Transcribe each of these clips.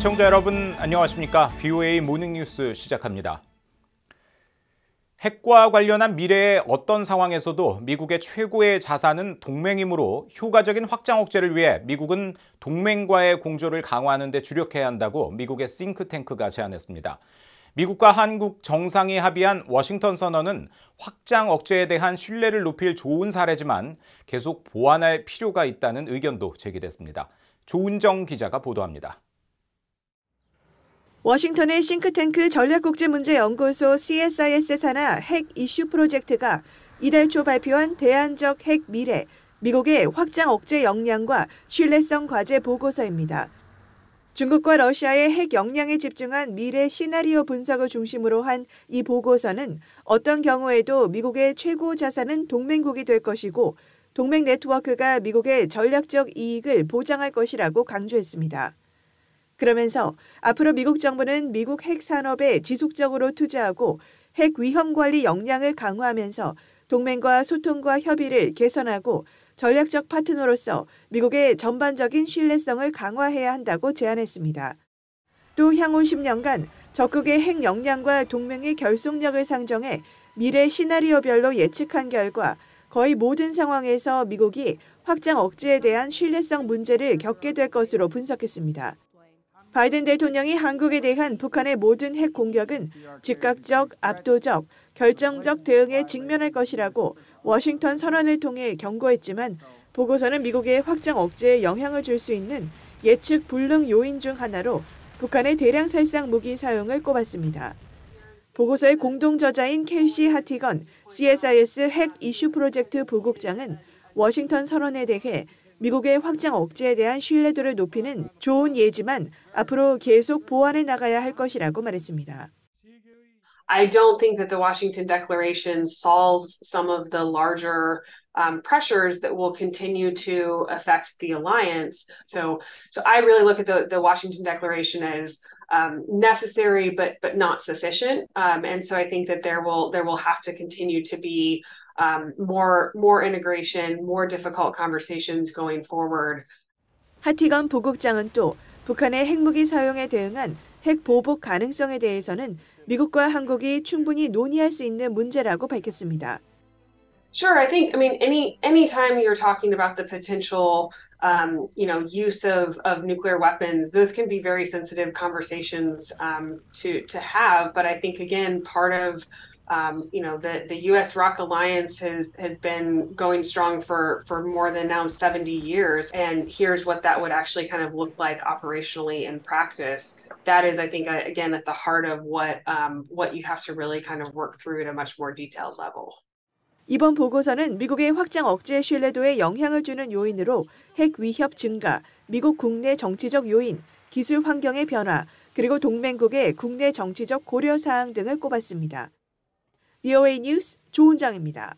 시청자 여러분 안녕하십니까? VOA 모닝뉴스 시작합니다. 핵과 관련한 미래의 어떤 상황에서도 미국의 최고의 자산은 동맹이므로 효과적인 확장 억제를 위해 미국은 동맹과의 공조를 강화하는 데 주력해야 한다고 미국의 싱크탱크가 제안했습니다. 미국과 한국 정상이 합의한 워싱턴 선언은 확장 억제에 대한 신뢰를 높일 좋은 사례지만 계속 보완할 필요가 있다는 의견도 제기됐습니다. 조은정 기자가 보도합니다. 워싱턴의 싱크탱크 전략국제문제연구소 CSIS 산하 핵 이슈 프로젝트가 이달 초 발표한 대안적 핵 미래, 미국의 확장 억제 역량과 신뢰성 과제 보고서입니다. 중국과 러시아의 핵 역량에 집중한 미래 시나리오 분석을 중심으로 한 이 보고서는 어떤 경우에도 미국의 최고 자산은 동맹국이 될 것이고 동맹 네트워크가 미국의 전략적 이익을 보장할 것이라고 강조했습니다. 그러면서 앞으로 미국 정부는 미국 핵 산업에 지속적으로 투자하고 핵 위험 관리 역량을 강화하면서 동맹과 소통과 협의를 개선하고 전략적 파트너로서 미국의 전반적인 신뢰성을 강화해야 한다고 제안했습니다. 또 향후 10년간 적극의핵 역량과 동맹의 결속력을 상정해 미래 시나리오별로 예측한 결과 거의 모든 상황에서 미국이 확장 억제에 대한 신뢰성 문제를 겪게 될 것으로 분석했습니다. 바이든 대통령이 한국에 대한 북한의 모든 핵 공격은 즉각적, 압도적, 결정적 대응에 직면할 것이라고 워싱턴 선언을 통해 경고했지만 보고서는 미국의 확장 억제에 영향을 줄 수 있는 예측 불능 요인 중 하나로 북한의 대량 살상 무기 사용을 꼽았습니다. 보고서의 공동 저자인 켈시 하티건 CSIS 핵 이슈 프로젝트 부국장은 워싱턴 선언에 대해 미국의 확장 억제에 대한 신뢰도를 높이는 좋은 예지만 앞으로 계속 보완해 나가야 할 것이라고 말했습니다. I don't think that the Washington Declaration solves some of the larger um, pressures that will continue to affect the alliance. So, so I really look at the, the Washington Declaration as um, necessary but but not sufficient um, and so i think that there will there will have to continue to be um, more more integration more difficult conversations going forward 하티건 보국장은 또 북한의 핵무기 사용에 대응한 핵 보복 가능성에 대해서는 미국과 한국이 충분히 논의할 수 있는 문제라고 밝혔습니다. Sure, I think I mean any any time you're talking about the potential um, you know, use of, of nuclear weapons, those can be very sensitive conversations um, to, to have. But I think, again, part of, um, you know, the, the U.S. Rock Alliance has, has been going strong for, for more than now 70 years. And here's what that would actually kind of look like operationally in practice. That is, I think, uh, again, at the heart of what um, what you have to really kind of work through at a much more detailed level. 이번 보고서는 미국의 확장 억제 신뢰도에 영향을 주는 요인으로 핵 위협 증가, 미국 국내 정치적 요인, 기술 환경의 변화, 그리고 동맹국의 국내 정치적 고려 사항 등을 꼽았습니다. VOA 뉴스 조은장입니다.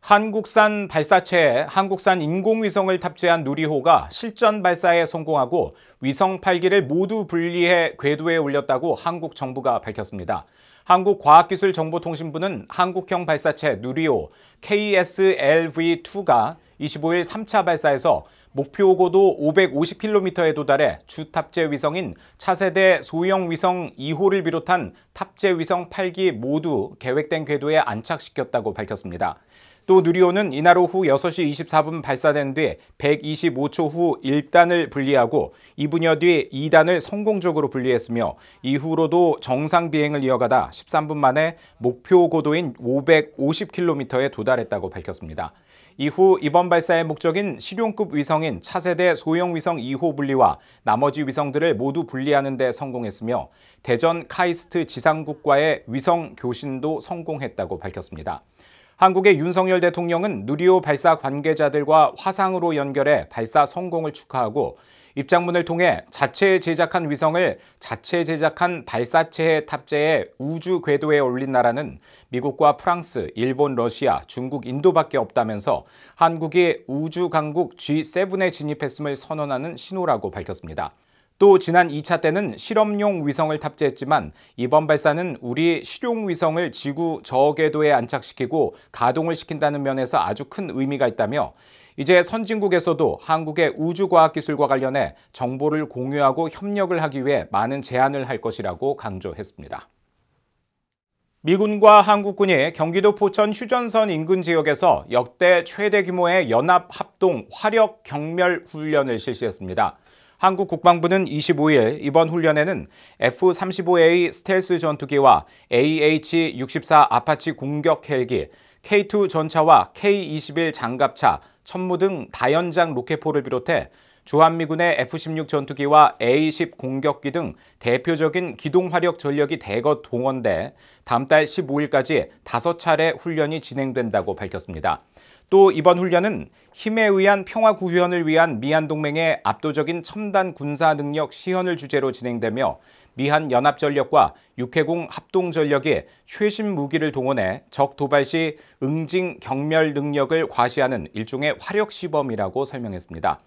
한국산 발사체에 한국산 인공위성을 탑재한 누리호가 실전 발사에 성공하고 위성 8기를 모두 분리해 궤도에 올렸다고 한국 정부가 밝혔습니다. 한국과학기술정보통신부는 한국형 발사체 누리호 KSLV-2가 25일 3차 발사에서 목표 고도 550km에 도달해 주탑재 위성인 차세대 소형 위성 2호를 비롯한 탑재 위성 8기 모두 계획된 궤도에 안착시켰다고 밝혔습니다. 또 누리호는 이날 오후 6시 24분 발사된 뒤 125초 후 1단을 분리하고 2분여 뒤 2단을 성공적으로 분리했으며 이후로도 정상 비행을 이어가다 13분 만에 목표 고도인 550km에 도달했다고 밝혔습니다. 이후 이번 발사의 목적인 실용급 위성인 차세대 소형 위성 2호 분리와 나머지 위성들을 모두 분리하는 데 성공했으며 대전 카이스트 지상국과의 위성 교신도 성공했다고 밝혔습니다. 한국의 윤석열 대통령은 누리호 발사 관계자들과 화상으로 연결해 발사 성공을 축하하고 입장문을 통해 자체 제작한 위성을 자체 제작한 발사체에 탑재해 우주 궤도에 올린 나라는 미국과 프랑스, 일본, 러시아, 중국, 인도밖에 없다면서 한국이 우주 강국 G7에 진입했음을 선언하는 신호라고 밝혔습니다. 또 지난 2차 때는 실험용 위성을 탑재했지만 이번 발사는 우리 실용 위성을 지구 저궤도에 안착시키고 가동을 시킨다는 면에서 아주 큰 의미가 있다며 이제 선진국에서도 한국의 우주과학기술과 관련해 정보를 공유하고 협력을 하기 위해 많은 제안을 할 것이라고 강조했습니다. 미군과 한국군이 경기도 포천 휴전선 인근 지역에서 역대 최대 규모의 연합 합동 화력 경멸 훈련을 실시했습니다. 한국 국방부는 25일 이번 훈련에는 F-35A 스텔스 전투기와 AH-64 아파치 공격 헬기, K2 전차와 K-21 장갑차, 천무 등 다연장 로켓포를 비롯해 주한미군의 F-16 전투기와 A-10 공격기 등 대표적인 기동화력 전력이 대거 동원돼 다음 달 15일까지 5차례 훈련이 진행된다고 밝혔습니다. 또 이번 훈련은 힘에 의한 평화 구현을 위한 미한 동맹의 압도적인 첨단 군사 능력 시현을 주제로 진행되며 미한 연합전력과 육해공 합동전력이 최신 무기를 동원해 적 도발 시 응징 경멸 능력을 과시하는 일종의 화력 시범이라고 설명했습니다.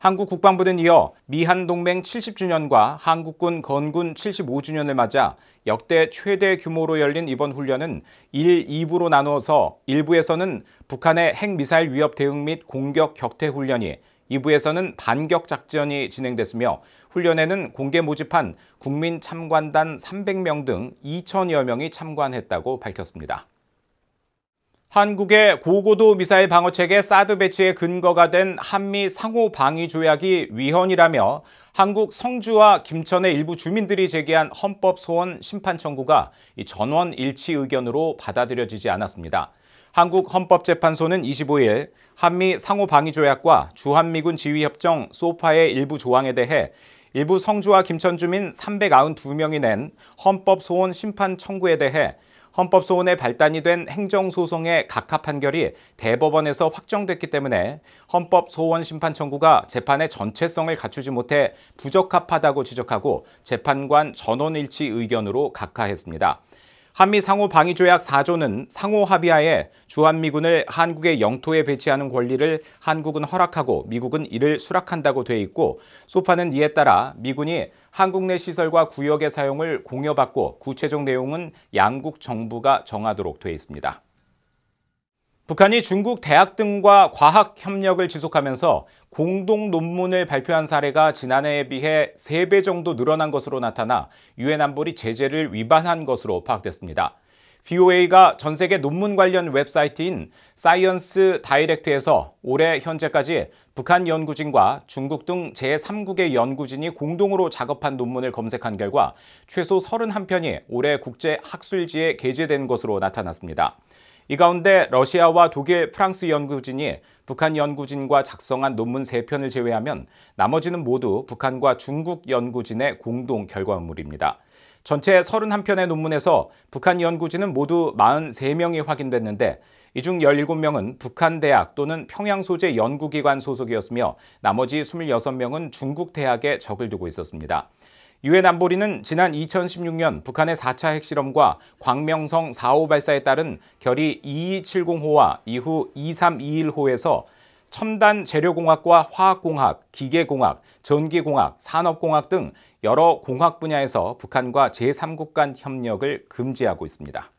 한국 국방부는 이어 미한 동맹 70주년과 한국군 건군 75주년을 맞아 역대 최대 규모로 열린 이번 훈련은 1, 2부로 나누어서 1부에서는 북한의 핵미사일 위협 대응 및 공격 격퇴 훈련이 2부에서는 반격 작전이 진행됐으며 훈련에는 공개 모집한 국민 참관단 300명 등 2천여 명이 참관했다고 밝혔습니다. 한국의 고고도 미사일 방어체계 사드 배치의 근거가 된 한미 상호 방위 조약이 위헌이라며 한국 성주와 김천의 일부 주민들이 제기한 헌법 소원 심판 청구가 전원 일치 의견으로 받아들여지지 않았습니다. 한국헌법재판소는 25일 한미 상호방위조약과 주한미군 지휘협정 소파의 일부 조항에 대해 일부 성주와 김천 주민 392명이 낸 헌법소원 심판 청구에 대해 헌법소원의 발단이 된 행정소송의 각하 판결이 대법원에서 확정됐기 때문에 헌법소원 심판 청구가 재판의 전체성을 갖추지 못해 부적합하다고 지적하고 재판관 전원일치 의견으로 각하했습니다. 한미 상호 방위 조약 4조는 상호 합의하에 주한미군을 한국의 영토에 배치하는 권리를 한국은 허락하고 미국은 이를 수락한다고 돼 있고 소파는 이에 따라 미군이 한국 내 시설과 구역의 사용을 공여받고 구체적 내용은 양국 정부가 정하도록 돼 있습니다. 북한이 중국 대학 등과 과학 협력을 지속하면서 공동 논문을 발표한 사례가 지난해에 비해 3배 정도 늘어난 것으로 나타나 유엔 안보리 제재를 위반한 것으로 파악됐습니다. BOA가 전 세계 논문 관련 웹사이트인 사이언스 다이렉트에서 올해 현재까지 북한 연구진과 중국 등 제3국의 연구진이 공동으로 작업한 논문을 검색한 결과 최소 31편이 올해 국제 학술지에 게재된 것으로 나타났습니다. 이 가운데 러시아와 독일, 프랑스 연구진이 북한 연구진과 작성한 논문 3편을 제외하면 나머지는 모두 북한과 중국 연구진의 공동 결과물입니다. 전체 31편의 논문에서 북한 연구진은 모두 43명이 확인됐는데 이 중 17명은 북한 대학 또는 평양 소재 연구기관 소속이었으며 나머지 26명은 중국 대학에 적을 두고 있었습니다. 유엔 안보리는 지난 2016년 북한의 4차 핵실험과 광명성 4호 발사에 따른 결의 2270호와 이후 2321호에서 첨단 재료공학과 화학공학, 기계공학, 전기공학, 산업공학 등 여러 공학 분야에서 북한과 제3국 간 협력을 금지하고 있습니다.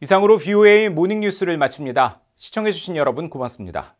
이상으로 VOA 모닝뉴스를 마칩니다. 시청해주신 여러분 고맙습니다.